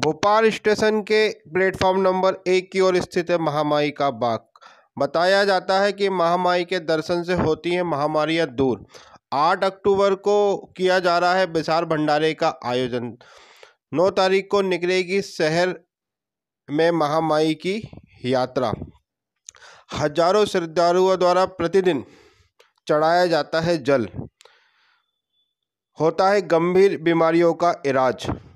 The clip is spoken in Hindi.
भोपाल स्टेशन के प्लेटफॉर्म नंबर एक की ओर स्थित है महामाई का बाग बताया जाता है कि महामाई के दर्शन से होती हैं महामारियाँ दूर आठ अक्टूबर को किया जा रहा है विशाल भंडारे का आयोजन नौ तारीख को निकलेगी शहर में महामाई की यात्रा हजारों श्रद्धालुओं द्वारा प्रतिदिन चढ़ाया जाता है जल होता है गंभीर बीमारियों का इलाज